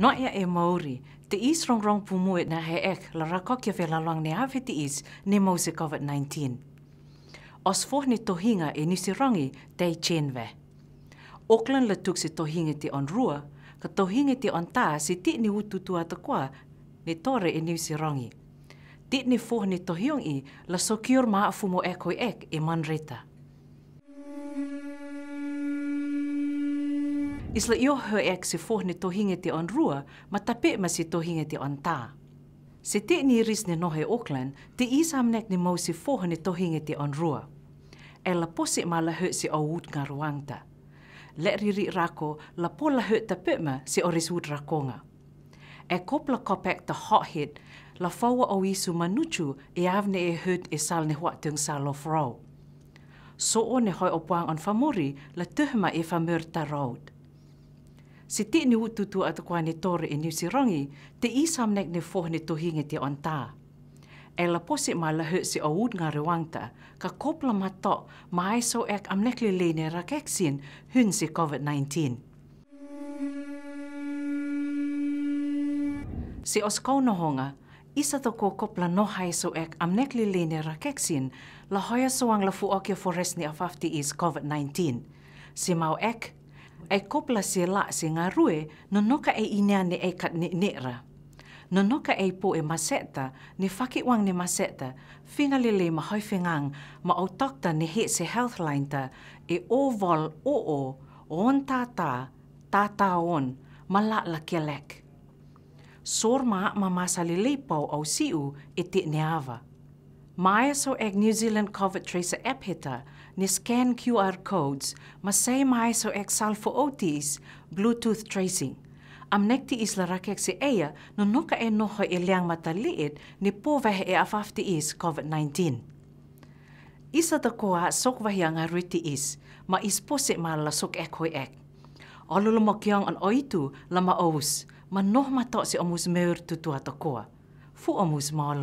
No ia e Māori, te is rong rong pumu e na he ek la rako kia whela lang ne awe te is ne mau se COVID-19. Os fōh ne tohinga e nisi rangi te i chenwe. Auckland le tuk se tohinga te on rua, ka tohinga te on taa si te ni ututu te kua ne tore e nisi rangi. Te ni fōh ne tohiong la sokiur maa fumo ek hoi ek e manreta. Isla iyo he ek se foh ni tohinge te on rua, ma tape ma si tohinge te on ta. Se te ni ris ni nohe Auckland, te is amnek ni mau si foh ni tohinge te on rua. E la posi ma la si o wud ngā ruangta. Let riri rako, la po la he ta pe ma si oris wud rakonga. E kopla kopek ta hothead, la fawa o isu manuchu e avne e hud e sal ne huat tung sa lof rau. So o ne hoi opuang on famori, la tuhma e famur ta rauta. se te ni ututu ata kua ne tore e New Zealand te i samnek ne foh ne tohinge te onta. E la posi ma la si o ud ngā rewangta, ka kopla mato ma aiso ek amnek le le ne rakeksin hun se COVID-19. Si os kaunohonga, isa to ko kopla no haiso ek amnek le le ne rakeksin la hoya soang la fuokia forest ni afafti is COVID-19. Si mau ek, e kopla se la se ngā rue no noka e inea e kat ne nera. No noka e po e maseta, ne whaki wang ne maseta, whinga lele ma hoi whengang ma au takta ne he se health line ta e o vol o o, on tātā, tātā on, ma la la ke lek. Sor ma ma masa lele pau au siu e te neawa. Maiso eg New Zealand COVID tracer app heta, ni scan QR codes, masay maiso eg salfo OTs, Bluetooth tracing. Am nekti is larakek si eia, no noka e noho e mataliit ni povehe e afafti is COVID-19. Isa ta koa sok vahi ang arwiti is, ma is posit ma la sok ek hoi ek. Olulu mokyong an oitu lama ous, ma noh matok si omus meur tutua ta koa. Fu omus ma